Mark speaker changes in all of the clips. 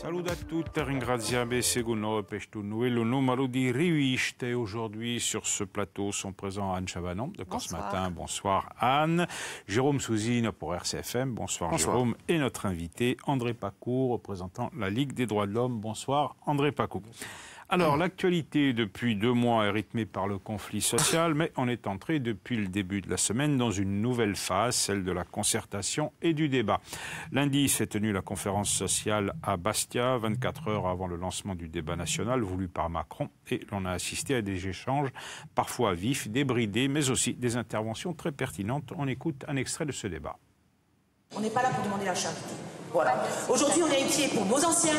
Speaker 1: Salut à toutes, ringrazia Seguno, Pechtunou et le numéro di Aujourd'hui, sur ce plateau, sont présents Anne Chabanon, de Corse Matin. Bonsoir Anne. Jérôme Souzine pour RCFM. Bonsoir, Jérôme. Et notre invité, André Pacour, représentant la Ligue des droits de l'homme. Bonsoir André Pacour. Alors, l'actualité depuis deux mois est rythmée par le conflit social, mais on est entré depuis le début de la semaine dans une nouvelle phase, celle de la concertation et du débat. Lundi s'est tenue la conférence sociale à Bastia, 24 heures avant le lancement du débat national voulu par Macron, et l'on a assisté à des échanges parfois vifs, débridés, mais aussi des interventions très pertinentes. On écoute un extrait de ce débat.
Speaker 2: On n'est pas là pour demander la charité.
Speaker 3: Voilà. Aujourd'hui, on est ici pour nos anciens,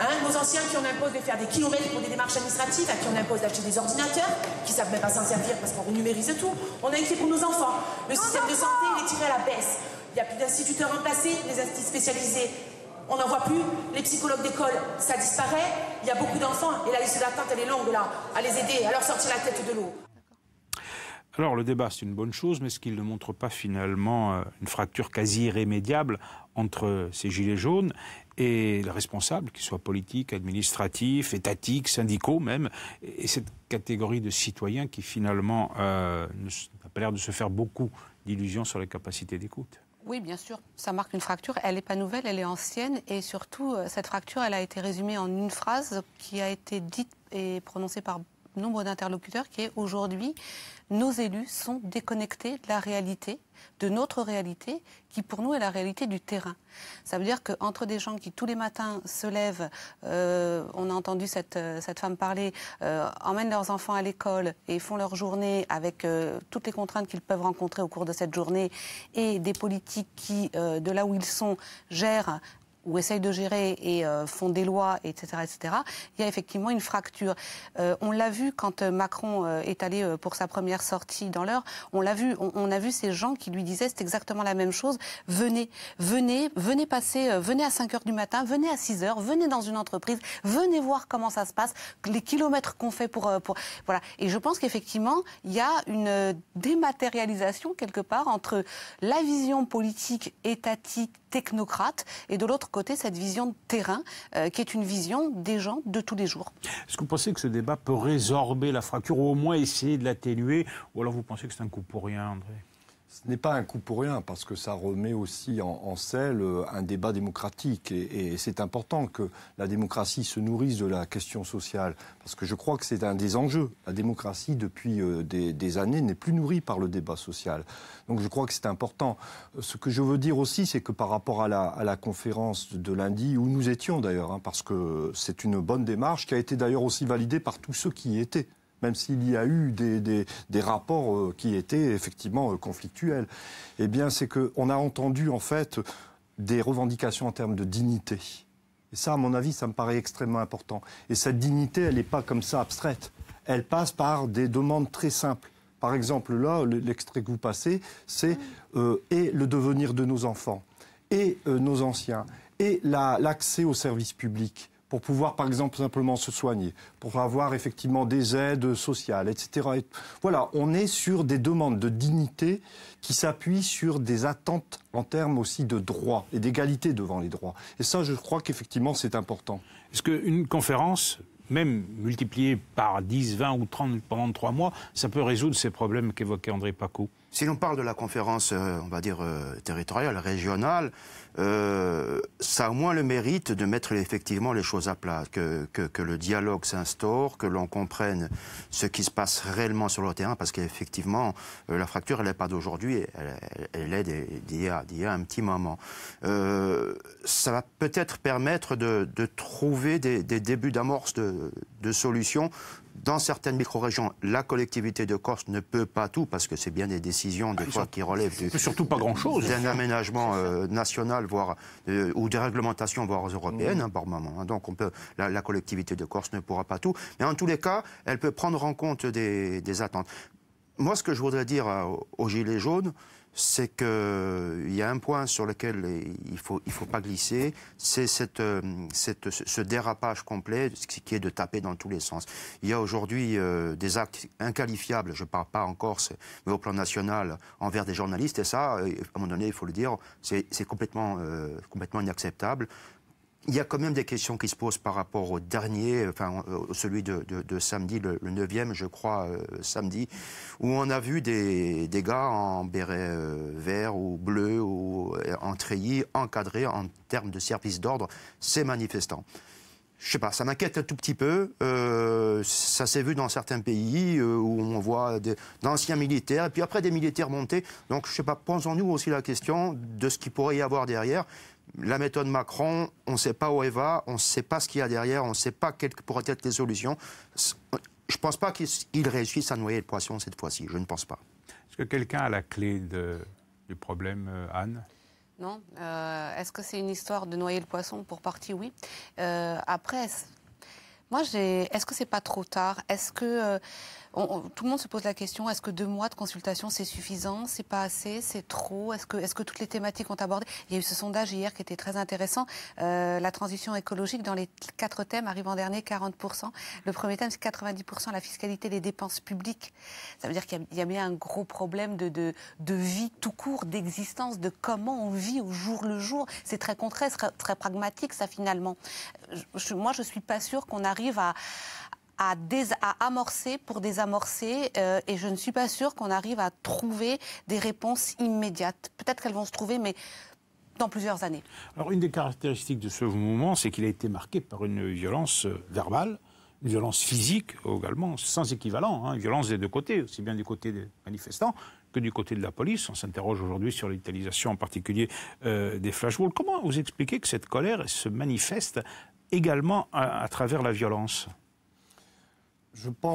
Speaker 2: Hein, nos anciens qui on impose de faire des kilomètres pour des démarches administratives, à qui on impose d'acheter des ordinateurs, qui savent même pas s'en servir parce qu'on numérise tout. On a été pour nos enfants. Le système de santé, il est tiré à la baisse. Il n'y a plus d'instituteurs remplacés, les instituts spécialisés, on n'en voit plus. Les psychologues d'école, ça disparaît. Il y a beaucoup d'enfants et la liste d'attente, elle est longue là, à les aider, à leur sortir la tête de l'eau.
Speaker 1: Alors le débat, c'est une bonne chose, mais ce qu'il ne montre pas finalement, euh, une fracture quasi irrémédiable entre ces gilets jaunes et les responsables, qu'ils soient politiques, administratifs, étatiques, syndicaux même, et cette catégorie de citoyens qui finalement euh, n'a pas l'air de se faire beaucoup d'illusions sur les capacités d'écoute.
Speaker 2: Oui, bien sûr, ça marque une fracture. Elle n'est pas nouvelle, elle est ancienne. Et surtout, euh, cette fracture, elle a été résumée en une phrase qui a été dite et prononcée par nombre d'interlocuteurs qui est aujourd'hui, nos élus sont déconnectés de la réalité, de notre réalité, qui pour nous est la réalité du terrain. Ça veut dire qu'entre des gens qui tous les matins se lèvent, euh, on a entendu cette, euh, cette femme parler, euh, emmènent leurs enfants à l'école et font leur journée avec toutes les contraintes qu'ils peuvent rencontrer au cours de cette journée, et des politiques qui, de là où ils sont, gèrent ou essayent de gérer et euh, font des lois, etc., etc., il y a effectivement une fracture. Euh, on l'a vu quand euh, Macron est allé pour sa première sortie dans l'heure, on l'a vu, on, a vu ces gens qui lui disaient c'est exactement la même chose, venez, venez, venez passer, venez à 5 heures du matin, venez à 6 heures, venez dans une entreprise, venez voir comment ça se passe, les kilomètres qu'on fait pour, pour... Voilà. Et je pense qu'effectivement, il y a une dématérialisation quelque part entre la vision politique, étatique, technocrate, et de l'autre côté cette vision de terrain euh, qui est une vision des gens de tous les jours.
Speaker 1: Est-ce que vous pensez que ce débat peut résorber la fracture ou au moins essayer de l'atténuer Ou alors vous pensez que c'est un coup pour rien, André ce n'est pas un coup pour rien, parce que
Speaker 4: ça remet aussi en, en selle euh, un débat démocratique. Et, c'est important que la démocratie se nourrisse de la question sociale, parce que je crois que c'est un des enjeux. La démocratie, depuis euh, des, années, n'est plus nourrie par le débat social. Donc je crois que c'est important. Euh, ce que je veux dire aussi, c'est que par rapport à la, conférence de lundi, où nous étions d'ailleurs, hein, parce que c'est une bonne démarche, qui a été d'ailleurs aussi validée par tous ceux qui y étaient même s'il y a eu des, rapports euh, qui étaient effectivement euh, conflictuels, eh bien, c'est qu'on a entendu en fait des revendications en termes de dignité. Et ça, à mon avis, ça me paraît extrêmement important. Et cette dignité, elle n'est pas comme ça abstraite. Elle passe par des demandes très simples. Par exemple, là, l'extrait que vous passez, c'est euh, et le devenir de nos enfants, et nos anciens, et l'accès aux services publics pour pouvoir, par exemple, simplement se soigner, pour avoir effectivement des aides sociales, etc. voilà, on est sur des demandes de dignité qui s'appuient sur des attentes en termes aussi de droits et d'égalité devant les droits. Et ça, je crois qu'effectivement, c'est important.
Speaker 1: Est-ce qu'une conférence même multiplié par 10, 20 ou 30 pendant trois mois,
Speaker 3: ça peut résoudre ces problèmes qu'évoquait André Paco. Si l'on parle de la conférence, euh, on va dire, euh, territoriale, régionale, euh, ça a au moins le mérite de mettre effectivement les choses à plat, que, le dialogue s'instaure, que l'on comprenne ce qui se passe réellement sur le terrain, parce qu'effectivement, la fracture, elle n'est pas d'aujourd'hui, elle, est d'il y, a un petit moment. ça va peut-être permettre de, trouver des, des débuts d'amorce de, de solutions. Dans certaines micro-régions, la collectivité de Corse ne peut pas tout parce que c'est bien des décisions des ah, fois qui relèvent surtout pas grand chose d'un aménagement euh, national voire euh, ou des réglementations voire européennes mm. hein, par moment. Hein. Donc on peut la, collectivité de Corse ne pourra pas tout, mais en tous les cas, elle peut prendre en compte des, des attentes. Moi, ce que je voudrais dire euh, aux gilets jaunes, c'est qu'il euh, y a un point sur lequel il ne faut, il faut pas glisser, c'est cette, euh, cette, ce dérapage complet qui est de taper dans tous les sens. Il y a aujourd'hui euh, des actes inqualifiables, je ne parle pas en Corse, mais au plan national, envers des journalistes, et ça, à un moment donné, il faut le dire, c'est complètement, complètement inacceptable il y a quand même des questions qui se posent par rapport au dernier, enfin celui de, samedi, le, 9e, je crois, euh, samedi, où on a vu des, gars en béret euh, vert ou bleu ou euh, en treillis encadrés en termes de service d'ordre ces manifestants. Je sais pas, ça m'inquiète un tout petit peu. ça s'est vu dans certains pays où on voit d'anciens militaires et puis après des militaires montés. Donc je sais pas, posons-nous aussi la question de ce qu'il pourrait y avoir derrière la méthode Macron, on ne sait pas où elle va, on ne sait pas ce qu'il y a derrière, on ne sait pas quelles pourraient être les solutions. Je ne pense pas qu'il réussisse à noyer le poisson cette fois-ci, je ne pense pas.
Speaker 1: Est-ce que quelqu'un a la clé de, du problème, euh, Anne
Speaker 2: Non. Euh, est-ce que c'est une histoire de noyer le poisson Pour partie, oui. Euh, après, est-ce est -ce que c'est pas trop tard Est-ce que tout le monde se pose la question est-ce que deux mois de consultation c'est suffisant C'est pas assez C'est trop Est-ce que, toutes les thématiques ont abordé Il y a eu ce sondage hier qui était très intéressant. Euh, la transition écologique dans les quatre thèmes arrive en dernier 40 Le premier thème c'est 90 la fiscalité des dépenses publiques. Ça veut dire qu'il y, a bien un gros problème de, vie tout court, d'existence, de comment on vit au jour le jour. C'est très concret, très, pragmatique ça finalement. moi je suis pas sûre qu'on arrive à à, à, amorcer pour désamorcer euh, et je ne suis pas sûre qu'on arrive à trouver des réponses immédiates. Peut-être qu'elles vont se trouver, mais dans plusieurs années.
Speaker 1: Alors une des caractéristiques de ce mouvement, c'est qu'il a été marqué par une violence euh, verbale, une violence physique également, sans équivalent, hein, violence des deux côtés, aussi bien du côté des manifestants que du côté de la police. On s'interroge aujourd'hui sur l'utilisation en particulier des euh, des flashballs. Comment vous expliquez que cette colère se manifeste également à travers la violence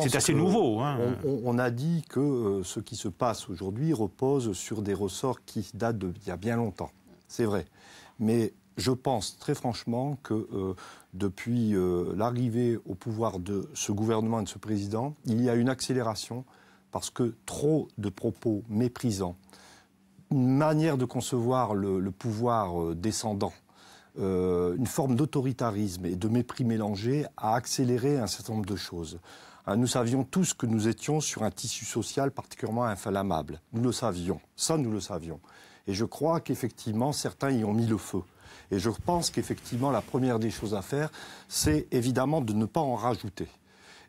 Speaker 1: c'est assez nouveau. Hein.
Speaker 4: On, a dit que euh, ce qui se passe aujourd'hui repose sur des ressorts qui datent d'il y a bien longtemps. C'est vrai. Mais je pense très franchement que euh, depuis euh, l'arrivée au pouvoir de ce gouvernement et de ce président, il y a une accélération parce que trop de propos méprisants, une manière de concevoir le, pouvoir descendant, une forme d'autoritarisme et de mépris mélangé a accéléré un certain nombre de choses. Hein, nous savions tous que nous étions sur un tissu social particulièrement inflammable. Nous le savions, ça nous le savions. Et je crois qu'effectivement, certains y ont mis le feu. Et je pense qu'effectivement, la première des choses à faire, c'est évidemment de ne pas en rajouter.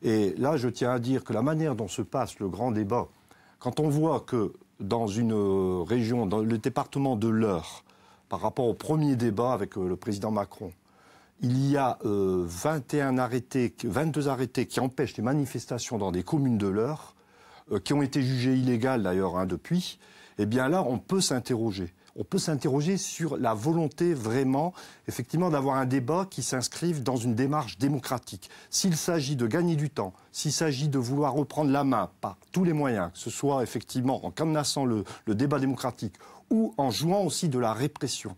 Speaker 4: Et là, je tiens à dire que la manière dont se passe le grand débat, quand on voit que dans une euh, région, dans le département de l'Eure, par rapport au premier débat avec euh, le président Macron, il y a 21 euh, arrêtés, 22 arrêtés qui empêchent les manifestations dans des communes de l'heure, euh, qui ont été jugées illégales d'ailleurs hein, depuis, eh bien là, on peut s'interroger. On peut s'interroger sur la volonté vraiment, effectivement, d'avoir un débat qui s'inscrive dans une démarche démocratique. S'il s'agit de gagner du temps, s'il s'agit de vouloir reprendre la main par tous les moyens, que ce soit effectivement en cadenassant le débat démocratique ou en jouant aussi de la répression,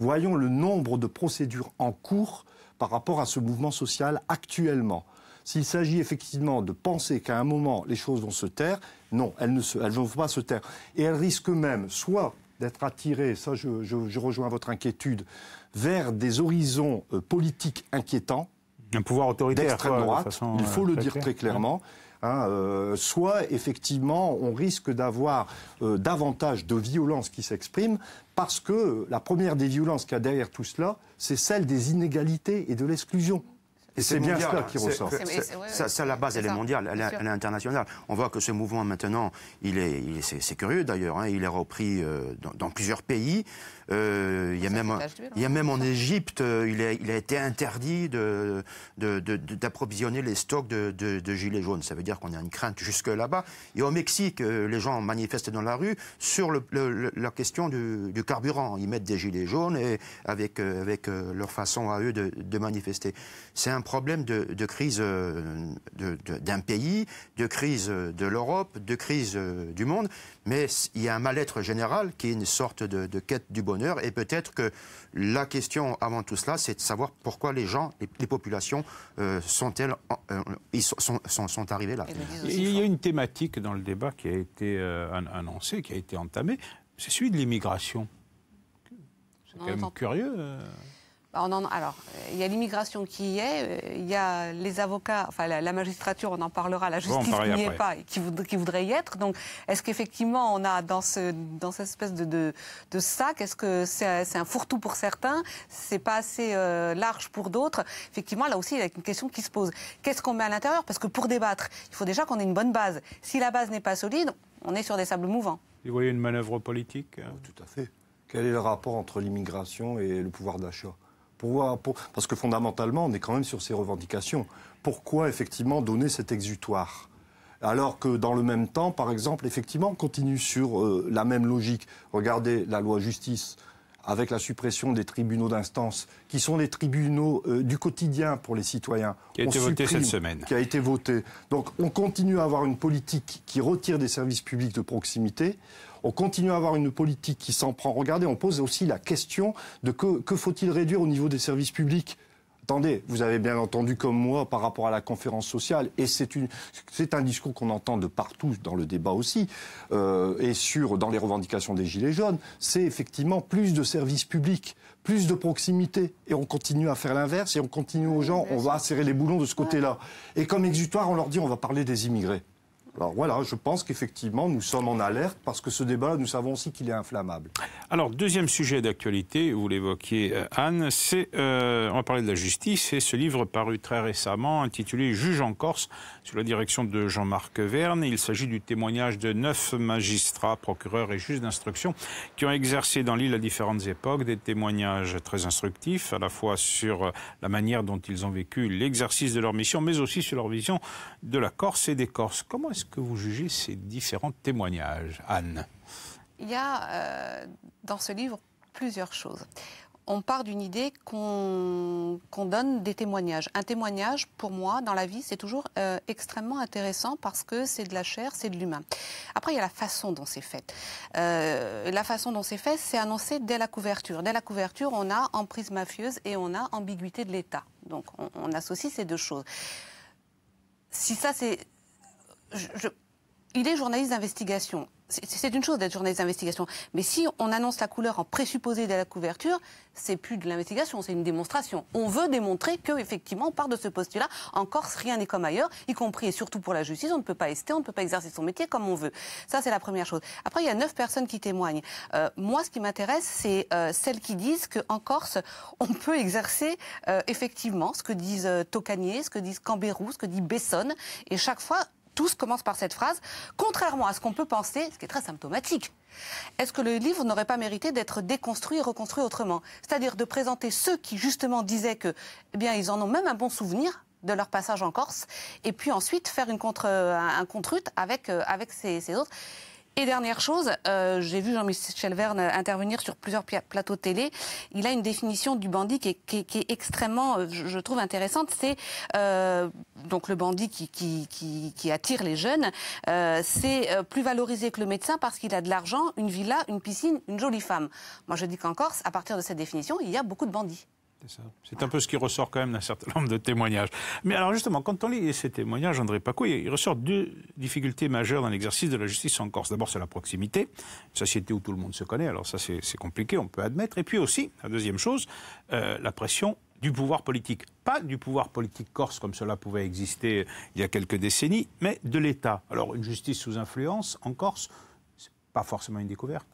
Speaker 4: Voyons le nombre de procédures en cours par rapport à ce mouvement social actuellement. S'il s'agit effectivement de penser qu'à un moment les choses vont se taire, non, elles ne vont pas se taire. Et elles risquent même soit d'être attirées, ça je, rejoins votre inquiétude, vers des horizons euh, politiques inquiétants. Un pouvoir autoritaire. D'extrême droite, il faut euh, le dire très clairement. Hein, euh, soit effectivement on risque d'avoir euh, davantage de violence qui s'exprime parce que la première des violences qu'il y a derrière tout cela, c'est celle des inégalités et de l'exclusion. Et c'est bien cela qui ressort.
Speaker 3: Ça, la base, elle est mondiale, elle, est, internationale. On voit que ce mouvement, maintenant, il est, c'est, curieux d'ailleurs, hein. il est repris euh, dans, plusieurs pays. Euh, il, y a même, il y a même en Égypte, euh, il a, il a été interdit d'approvisionner de, de, les stocks de, gilets jaunes. Ça veut dire qu'on a une crainte jusque là-bas. Et au Mexique, euh, les gens manifestent dans la rue sur le, la question du, carburant. Ils mettent des gilets jaunes et avec, avec leur façon à eux de, manifester. C'est un problème de, crise d'un pays, de crise de l'Europe, de crise du monde. Mais il y a un mal-être général qui est une sorte de quête du bonheur et peut-être que la question avant tout cela, c'est de savoir pourquoi les gens, les, populations euh, sont-elles, euh, ils sont, sont, sont, arrivés là. Il
Speaker 1: y a une thématique dans le débat qui a été euh, annoncée, qui a été entamée, c'est celui de l'immigration. C'est quand même curieux.
Speaker 2: Bah, alors, euh, il y a l'immigration qui y est, euh, il y a les avocats, enfin la, magistrature, on en parlera, la justice qui n'y est pas qui, voudrait, qui y être. Donc, est-ce qu'effectivement, on a dans, ce, dans cette espèce de, de, sac, est-ce que c'est un fourre-tout pour certains, c'est pas assez euh, large pour d'autres Effectivement, là aussi, il y a une question qui se pose. Qu'est-ce qu'on met à l'intérieur Parce que pour débattre, il faut déjà qu'on ait une bonne base. Si la base n'est pas solide, on est sur des sables mouvants.
Speaker 1: Vous voyez une manœuvre politique hein oh, Tout à fait. Quel est
Speaker 4: le rapport entre l'immigration et le pouvoir d'achat parce que fondamentalement, on est quand même sur ces revendications. Pourquoi effectivement donner cet exutoire alors que dans le même temps, par exemple, effectivement, on continue sur euh, la même logique. Regardez la loi justice avec la suppression des tribunaux d'instance, qui sont les tribunaux euh, du quotidien pour les citoyens. Qui a été votée cette semaine. Qui a été voté. Donc on continue à avoir une politique qui retire des services publics de proximité on continue à avoir une politique qui s'en prend. Regardez, on pose aussi la question de que, faut-il réduire au niveau des services publics Attendez, vous avez bien entendu comme moi par rapport à la conférence sociale, et c'est un discours qu'on entend de partout dans le débat aussi, euh, et sur dans les revendications des Gilets jaunes, c'est effectivement plus de services publics, plus de proximité, et on continue à faire l'inverse, et on continue aux gens, on va serrer les boulons de ce côté-là. Et comme exutoire, on leur dit on va parler des immigrés. Alors voilà, je pense qu'effectivement, nous sommes en alerte parce que ce débat, nous savons aussi qu'il est inflammable.
Speaker 1: Alors, deuxième sujet d'actualité, vous l'évoquiez, euh, Anne, c'est, euh, on va parler de la justice, et ce livre paru très récemment, intitulé Juge en Corse, sous la direction de Jean-Marc Verne. Il s'agit du témoignage de neuf magistrats, procureurs et juges d'instruction qui ont exercé dans l'île à différentes époques des témoignages très instructifs, à la fois sur euh, la manière dont ils ont vécu l'exercice de leur mission, mais aussi sur leur vision de la Corse et des Corses. Comment est-ce que vous jugez ces différents témoignages, Anne
Speaker 2: Il y a euh, dans ce livre plusieurs choses. On part d'une idée qu'on donne des témoignages. Un témoignage, pour moi, dans la vie, c'est toujours euh, extrêmement intéressant parce que c'est de la chair, c'est de l'humain. Après, il y a la façon dont c'est fait. Euh, la façon dont c'est fait, c'est annoncé dès la couverture. Dès la couverture, on a emprise mafieuse et on a ambiguïté de l'État. Donc, on, on associe ces deux choses si ça c'est je, il est journaliste d'investigation. C'est une chose d'être journaliste d'investigation. Mais si on annonce la couleur en présupposé de la couverture, c'est plus de l'investigation, c'est une démonstration. On veut démontrer qu'effectivement, on part de ce postulat. En Corse, rien n'est comme ailleurs, y compris et surtout pour la justice. On ne peut pas rester on ne peut pas exercer son métier comme on veut. Ça, c'est la première chose. Après, il y a neuf personnes qui témoignent. Euh, moi, ce qui m'intéresse, c'est euh, celles qui disent qu'en Corse, on peut exercer euh, effectivement ce que disent Tocanier, ce que disent Cambérou, ce que dit Besson. Et chaque fois, tous commencent par cette phrase, contrairement à ce qu'on peut penser, ce qui est très symptomatique. Est-ce que le livre n'aurait pas mérité d'être déconstruit et reconstruit autrement C'est-à-dire de présenter ceux qui justement disaient que, eh bien, ils en ont même un bon souvenir de leur passage en Corse, et puis ensuite faire une contre, euh, un contre avec, euh, avec ces autres. Et dernière chose, euh, j'ai vu Jean-Michel Verne intervenir sur plusieurs plateaux télé. Il a une définition du bandit qui est, extrêmement, euh, je trouve, intéressante. C'est euh, donc le bandit qui, qui attire les jeunes. c'est plus valorisé que le médecin parce qu'il a de l'argent, une villa, une piscine, une jolie femme. Moi, je dis qu'en Corse, à partir de cette définition, il y a beaucoup de bandits.
Speaker 1: C'est un peu ce qui ressort quand même d'un certain nombre de témoignages. Mais alors justement, quand on lit ces témoignages, André Paco, il ressort deux difficultés majeures dans l'exercice de la justice en Corse. D'abord, c'est la proximité, une société où tout le monde se connaît, alors ça c'est compliqué, on peut admettre. Et puis aussi, la deuxième chose, euh, la pression du pouvoir politique. Pas du pouvoir politique corse comme cela pouvait exister euh, il y a quelques décennies, mais de l'État. Alors une justice sous influence en Corse, pas forcément une découverte.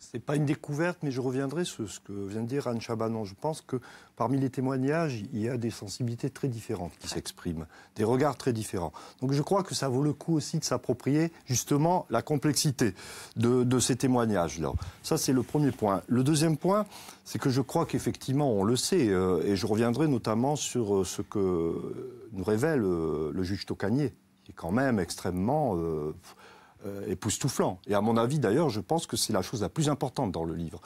Speaker 1: Ce n'est pas une découverte, mais je
Speaker 4: reviendrai sur ce que vient de dire Anne Chabanon. Je pense que parmi les témoignages, il y a des sensibilités très différentes qui s'expriment, des regards très différents. Donc je crois que ça vaut le coup aussi de s'approprier justement la complexité de, ces témoignages-là. Ça, c'est le premier point. Le deuxième point, c'est que je crois qu'effectivement, on le sait, euh, et je reviendrai notamment sur euh, ce que nous révèle euh, le juge Tocanier, qui est quand même extrêmement euh, époustouflant. Et à mon avis, d'ailleurs, je pense que c'est la chose la plus importante dans le livre.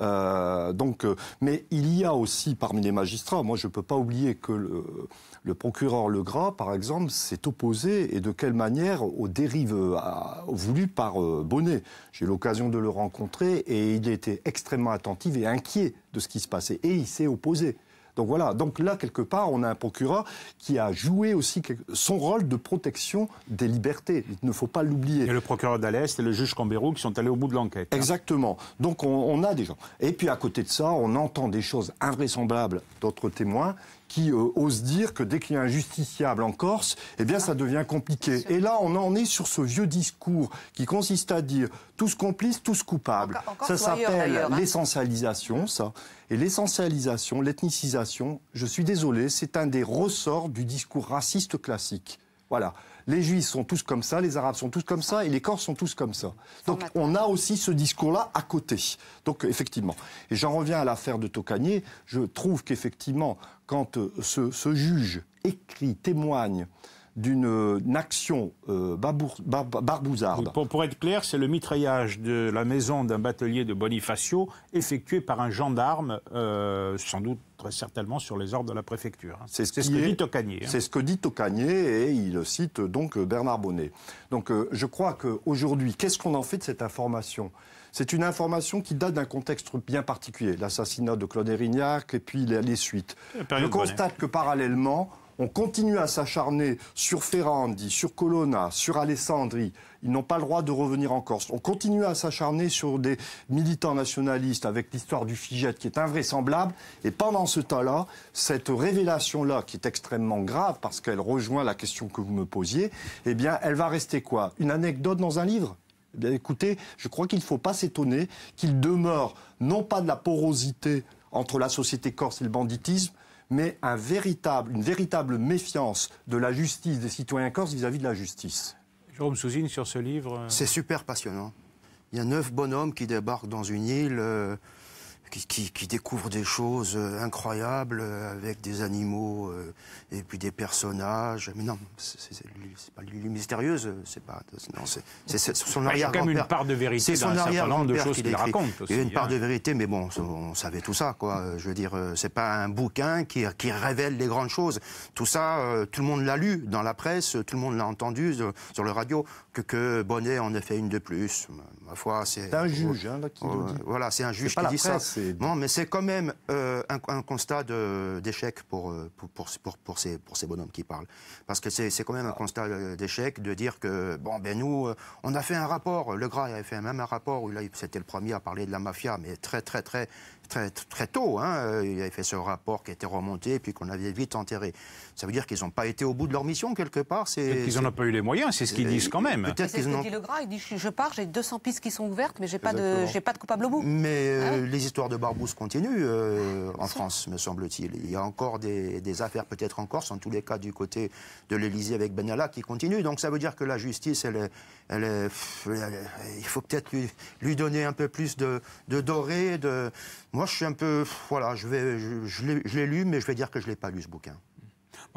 Speaker 4: Euh, donc, euh, mais il y a aussi parmi les magistrats, moi je ne peux pas oublier que le, le procureur Legras, par exemple, s'est opposé et de quelle manière aux dérives voulu voulues par Bonnet. J'ai eu l'occasion de le rencontrer et il était extrêmement attentif et inquiet de ce qui se passait et il s'est opposé. Donc voilà, donc là, quelque part, on a un procureur qui a joué aussi son rôle de protection des libertés. Il ne faut pas l'oublier. Et le procureur d'Alès et le juge Cambérou qui sont allés au bout de l'enquête. Hein. Exactement. Donc on a des gens. Et puis à côté de ça, on entend des choses invraisemblables d'autres témoins qui euh, osent dire que dès qu'il y a un justiciable en Corse, eh bien, ça devient compliqué. Et là, on en est sur ce vieux discours qui consiste à dire tous complices, tous coupables. ça s'appelle hein. l'essentialisation, ça. Et l'essentialisation, l'ethnicisation, je suis désolé, c'est un des ressorts du discours raciste classique. Voilà les Juifs sont tous comme ça, les Arabes sont tous comme ça, et les Corses sont tous comme ça. Donc on a aussi ce discours-là à côté. Donc effectivement. Et j'en reviens à l'affaire de Tocanier. Je trouve qu'effectivement, quand euh, ce, ce, juge
Speaker 1: écrit, témoigne d'une euh, action euh, barbouzarde. Pour, être clair, c'est le mitraillage de la maison d'un batelier de Bonifacio effectué par un gendarme, euh, sans doute très certainement sur les ordres de la préfecture. Hein. C'est ce, que dit Tocanier. Hein. C'est
Speaker 4: ce que dit Tocanier et il cite donc Bernard Bonnet. Donc je crois qu'aujourd'hui, qu'est-ce qu'on en fait de cette information c'est une information qui date d'un contexte bien particulier, l'assassinat de Claude Erignac et puis les, suites. Je constate que parallèlement, on continue à s'acharner sur Ferrandi, sur Colonna, sur Alessandri. Ils n'ont pas le droit de revenir en Corse. On continue à s'acharner sur des militants nationalistes avec l'histoire du figette qui est invraisemblable. Et pendant ce temps-là, cette révélation-là, qui est extrêmement grave parce qu'elle rejoint la question que vous me posiez, eh bien, elle va rester quoi Une anecdote dans un livre eh bien, écoutez, je crois qu'il ne faut pas s'étonner qu'il demeure non pas de la porosité entre la société corse et le banditisme, mais un véritable, une véritable méfiance de la justice des citoyens corses vis-à-vis de la justice.
Speaker 1: Jérôme Souzine, sur ce livre. Euh,
Speaker 3: C'est super passionnant. Il y a neuf bonhommes qui débarquent dans une île. Euh, qui, découvre des choses euh, incroyables euh, avec des animaux euh, et puis des personnages. Mais non, c'est pas lui, mystérieuse, c'est pas. Non, c'est son arrière-grand-père. quand même une part de vérité dans son arrière certain de choses qu'il raconte. il y a une part hein. de vérité, mais bon, on savait tout ça, quoi. Je veux dire, c'est pas un bouquin qui, révèle les grandes choses. Tout ça, tout le monde l'a lu dans la presse, tout le monde l'a entendu sur, le radio que, Bonnet en a fait une de plus. Ma foi, c'est. un juge, hein, là, qui dit. Voilà, c'est un juge qui dit ça. Non, mais c'est quand même euh, un, constat d'échec pour euh, pour, pour, ces, bonhommes qui parlent. Parce que c'est quand même un constat euh, d'échec de dire que, bon, ben nous, on a fait un rapport, le Gras avait fait même un rapport où c'était le premier à parler de la mafia, mais très, très, très, très, très tôt. Hein, il avait fait ce rapport qui était remonté et puis qu'on avait vite enterré. Ça veut dire qu'ils n'ont pas été au bout de leur mission quelque part. C'est qu'ils pas eu les moyens, c'est ce qu'ils disent quand même. Peut-être qu'ils ont... dit le
Speaker 2: gras, il dit je pars, j'ai 200 pistes qui sont ouvertes, mais j'ai pas de, j'ai
Speaker 3: pas de coupable au bout. Mais euh, hein les histoires de Barbouze continuent euh, en France, me semble-t-il. Il y a encore des, affaires peut-être encore. Corse, tous les cas du côté de l'Élysée avec Benalla qui continue. Donc ça veut dire que la justice, elle, elle, il faut peut-être lui, donner un peu plus de, doré. De... Moi, je suis un peu, voilà, je vais, je, l'ai lu, mais je vais dire que je l'ai pas lu ce bouquin.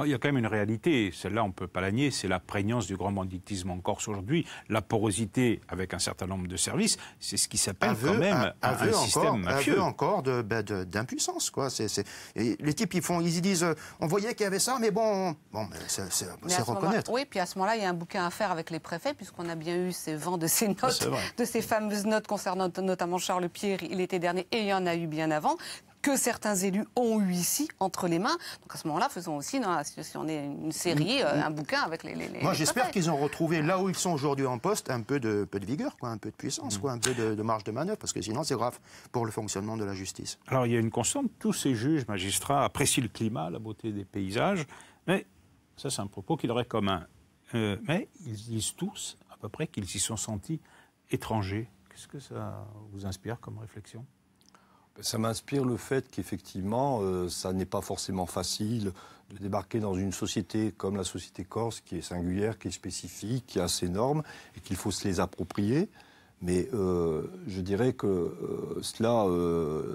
Speaker 1: Il y a quand même une réalité, celle-là on ne peut pas la nier, c'est la prégnance du grand banditisme en Corse aujourd'hui, la porosité avec un certain nombre de services, c'est ce qui s'appelle quand même un, système encore, mafieux.
Speaker 3: encore bah, d'impuissance, quoi. c'est c'est... Et les types, ils, font, ils disent, euh, on voyait qu'il y avait ça, mais bon, bon c'est reconnaître.
Speaker 2: oui, puis à ce moment-là, il y a un bouquin à faire avec les préfets, puisqu'on a bien eu ces vents de ces notes, de ces fameuses notes concernant notamment Charles Pierre, il dernier, et il y en a eu bien avant, que certains élus ont eu ici entre les mains. Donc à ce moment-là, faisons aussi, dans si on est une série, mm. euh, un bouquin avec les. Moi, j'espère
Speaker 3: qu'ils ont retrouvé là où ils sont aujourd'hui en poste un peu de, peu de vigueur, quoi, un peu de puissance, mm. un peu de, marge de manœuvre, parce que sinon c'est grave pour le fonctionnement de la justice. Alors il y a une constante tous ces juges, magistrats apprécient le climat, la beauté des paysages,
Speaker 1: mais ça c'est un propos qu'ils auraient commun. Euh, mais ils disent tous à peu près qu'ils s'y sont sentis étrangers. Qu'est-ce que ça vous inspire comme réflexion
Speaker 4: ça m'inspire le fait qu'effectivement, euh, ça n'est pas forcément facile de débarquer dans une société comme la société corse, qui est singulière, qui est spécifique, qui a ses normes, et qu'il faut se les approprier. Mais euh, je dirais que euh, cela,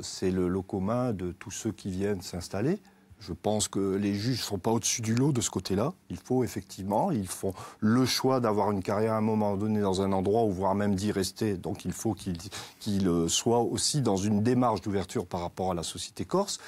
Speaker 4: c'est le lot commun de tous ceux qui viennent s'installer. Je pense que les juges ne sont pas au-dessus du lot de ce côté-là. Il faut effectivement, ils font le choix d'avoir une carrière à un moment donné dans un endroit, ou voire même d'y rester. Donc il faut qu'ils euh, soient aussi dans une démarche d'ouverture par rapport à la société corse.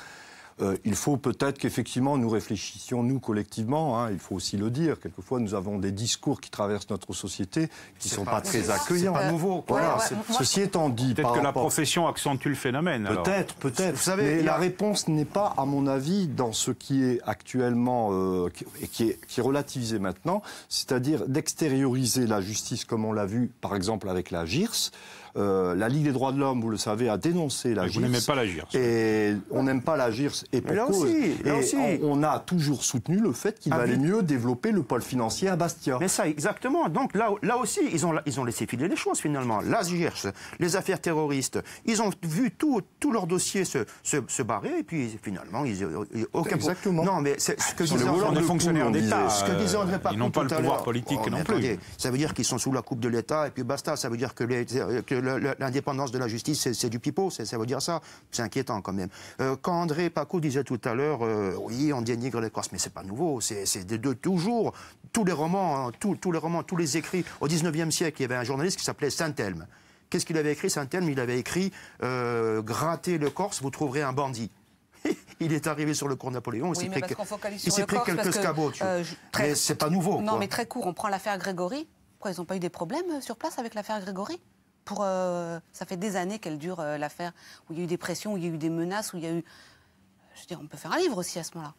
Speaker 4: Euh, il faut peut-être qu'effectivement nous réfléchissions, nous collectivement, hein, il faut aussi le dire, quelquefois nous avons des discours qui traversent notre société qui ne sont pas, très accueillants. Pas nouveau. Voilà,
Speaker 1: ceci étant dit... Peut-être que la profession accentue le phénomène. Peut-être, peut-être. Vous mais la
Speaker 4: réponse n'est pas, à mon avis, dans ce qui est actuellement, euh, et qui, est, qui est relativisé maintenant, c'est-à-dire d'extérioriser la justice comme on l'a vu, par exemple, avec la GIRS, euh, la Ligue des droits de l'homme, vous le savez, a dénoncé la GIRS. Vous pas la GIRS. Et on n'aime pas la GIRS. Et puis. là Aussi, On, a toujours soutenu le
Speaker 3: fait qu'il ah valait mieux développer le pôle financier à Bastia. Mais ça, exactement. Donc là, là aussi, ils ont, ils ont laissé filer les choses finalement. La GIRS, les affaires terroristes, ils ont vu tout, tout leur dossier se, se, se barrer et puis finalement, ils aucun Exactement. Non, mais c'est ce que euh, disait André fonctionnaires Ils n'ont pas le pouvoir politique oh, non plus. Ça veut dire qu'ils sont sous la coupe de l'État et puis basta. Ça veut dire que les, que l'indépendance de la justice, c'est du pipeau, ça veut dire ça. C'est inquiétant quand même. Euh, quand André Paco disait tout à l'heure, euh, oui, on dénigre les Corses, mais c'est pas nouveau, c'est de, deux toujours. Tous les romans, hein, tous les romans, tous les écrits. Au 19e siècle, il y avait un journaliste qui s'appelait Saint-Elme. Qu'est-ce qu'il avait écrit, Saint-Elme Il avait écrit euh, gratter Grattez le Corse, vous trouverez un bandit il est arrivé sur le cours Napoléon, il s'est pris, quelques scabots. Mais c'est pas nouveau. Non, mais
Speaker 2: très court. On prend l'affaire Grégory. Pourquoi ils n'ont pas eu des problèmes sur place avec l'affaire Grégory pour, euh, ça fait des années qu'elle dure euh, l'affaire, où il y a eu des pressions, où il y a eu des menaces, où il y a eu... Je veux dire, on peut faire un livre aussi à ce moment-là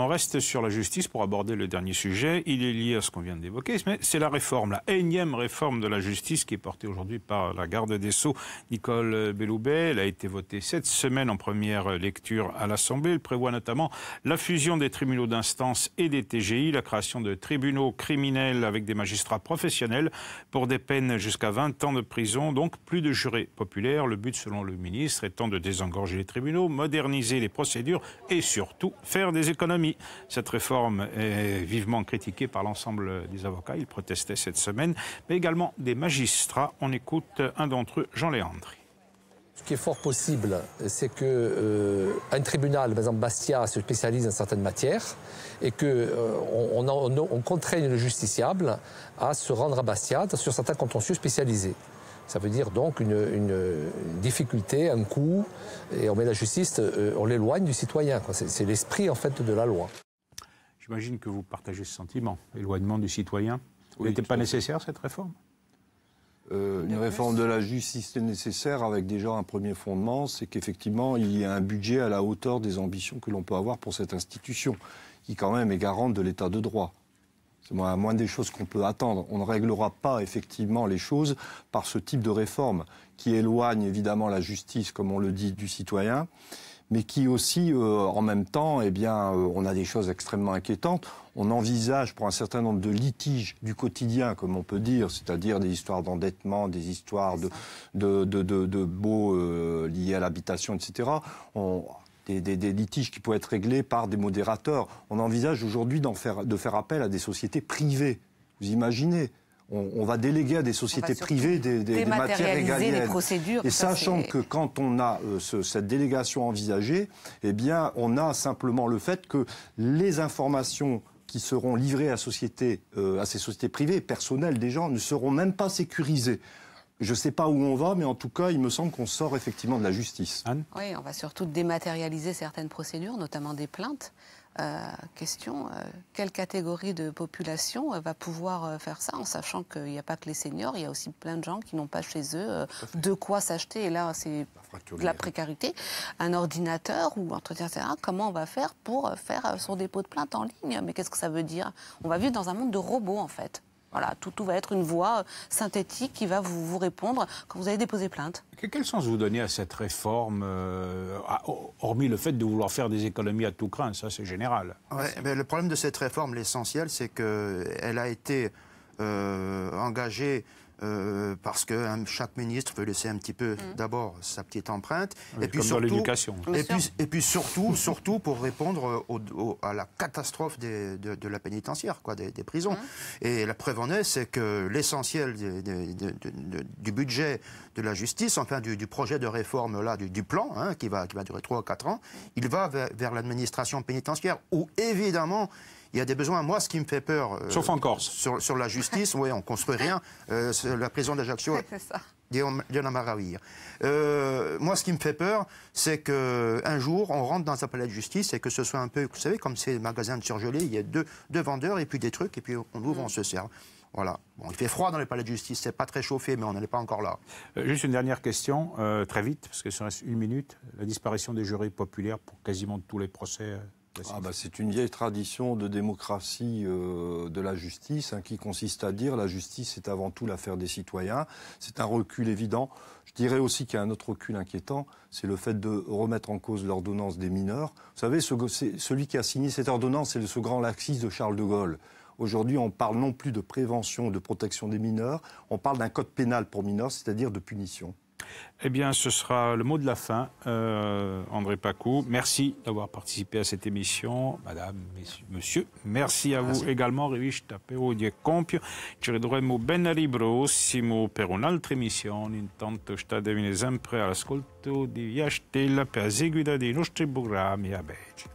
Speaker 1: on reste sur la justice pour aborder le dernier sujet. Il est lié à ce qu'on vient d'évoquer, mais c'est la réforme, la énième réforme de la justice qui est portée aujourd'hui par la garde des Sceaux, Nicole Belloubet. Elle a été votée cette semaine en première lecture à l'Assemblée. Elle prévoit notamment la fusion des tribunaux d'instance et des TGI, la création de tribunaux criminels avec des magistrats professionnels pour des peines jusqu'à 20 ans de prison, donc plus de jurés populaires. Le but, selon le ministre, étant de désengorger les tribunaux, moderniser les procédures et surtout faire des économies. Cette réforme est vivement critiquée par l'ensemble des avocats. Ils protestaient cette semaine, mais également des magistrats. On écoute un d'entre eux, Jean léandre
Speaker 4: Ce qui est fort possible, c'est que euh, un tribunal, par exemple Bastia, se spécialise dans certaines matières et que euh, on, on, contraigne le justiciable à se rendre à Bastia sur certains contentieux spécialisés. Ça veut dire donc une, difficulté, un coût, et on met la justice, euh, on l'éloigne du citoyen. C'est l'esprit en fait de la loi.
Speaker 1: J'imagine que vous partagez ce sentiment, éloignement du citoyen. N'était pas nécessaire cette réforme euh, une réforme de la justice est nécessaire avec déjà un premier fondement, c'est
Speaker 4: qu'effectivement il y a un budget à la hauteur des ambitions que l'on peut avoir pour cette institution, qui quand même est garante de l'état de droit. C'est moins, des choses qu'on peut attendre. On ne réglera pas effectivement les choses par ce type de réforme qui éloigne évidemment la justice, comme on le dit, du citoyen, mais qui aussi, euh, en même temps, eh bien, euh, on a des choses extrêmement inquiétantes. On envisage pour un certain nombre de litiges du quotidien, comme on peut dire, c'est-à-dire des histoires d'endettement, des histoires de, de, baux euh, liés à l'habitation, etc des, des, litiges qui pourraient être réglés par des modérateurs. On envisage aujourd'hui de faire appel à des sociétés privées. Vous imaginez on, va déléguer à des sociétés privées des, des matières Et sachant que quand on a euh, cette délégation envisagée, eh bien, on a simplement le fait que les informations qui seront livrées à, société, euh, à ces sociétés privées, personnelles des gens, ne seront même pas sécurisées je ne sais pas où on va, mais en tout cas, il me semble qu'on sort effectivement de la justice. Anne
Speaker 2: Oui, on va surtout dématérialiser certaines procédures, notamment des plaintes. Euh, question, euh, quelle catégorie de population euh, va pouvoir faire ça en sachant qu'il n'y a pas que les seniors, il y a aussi plein de gens qui n'ont pas chez eux de quoi s'acheter. Et là, c'est de la précarité. Un ordinateur ou entretien, etc. Comment on va faire pour faire son dépôt de plainte en ligne Mais qu'est-ce que ça veut dire On va vivre dans un monde de robots, en fait. Voilà, tout, va être une voix euh, synthétique qui va vous, répondre quand vous allez déposer plainte.
Speaker 1: Quel sens vous donnez à cette réforme,
Speaker 3: euh, hormis le
Speaker 1: fait de vouloir faire des économies à tout craint Ça, c'est général.
Speaker 3: mais le problème de cette réforme, l'essentiel, c'est qu'elle a été euh, engagée euh, parce que chaque ministre veut laisser un petit peu mm. d'abord sa petite empreinte et puis surtout l'éducation et puis, et puis, surtout surtout pour répondre au, à la catastrophe de, la pénitentiaire quoi des, prisons mm. et la preuve en est c'est que l'essentiel du budget de la justice enfin du, projet de réforme là du, plan hein, qui va qui va durer 3 ou 4 ans il va vers, vers l'administration pénitentiaire où évidemment il y a des besoins. Moi, ce qui me fait peur. Euh, Sauf en Corse. Sur, la justice, oui, on ne construit rien. Euh, la prison d'Ajaccio. C'est ça. Euh, moi, ce qui me fait peur, c'est qu'un jour, on rentre dans un palais de justice et que ce soit un peu, vous savez, comme ces magasins de surgelés, il y a deux, vendeurs et puis des trucs, et puis on ouvre, on mm. se sert. Voilà. Bon, il fait froid dans les palais de justice, c'est pas très chauffé, mais on n'en est pas encore là. Euh, juste une dernière question, très vite, parce que ça reste une minute.
Speaker 1: La disparition des jurés populaires pour quasiment tous les procès ah bah, c'est une vieille tradition
Speaker 4: de démocratie euh, de la justice hein, qui consiste à dire la justice c'est avant tout l'affaire des citoyens. C'est un recul évident. Je dirais aussi qu'il y a un autre recul inquiétant, c'est le fait de remettre en cause l'ordonnance des mineurs. Vous savez, celui qui a signé cette ordonnance, c'est ce grand laxiste de Charles de Gaulle. Aujourd'hui, on parle non plus de prévention, ou de protection des mineurs, on
Speaker 1: parle d'un code pénal pour mineurs, c'est-à-dire de punition. Eh bien, ce sera le mot de la fin, euh, André Pacou. Merci d'avoir participé à cette émission, Madame, messieurs, Monsieur. Merci à vous également, Rivista Peodie Compio. Ci vedremo ben ribrosimo per un'altra emissione. Intanto state sempre all'ascolto di Via per seguita dei nostri programmi a Belgio.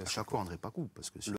Speaker 3: à chaque fois André Pacou, parce que... Le...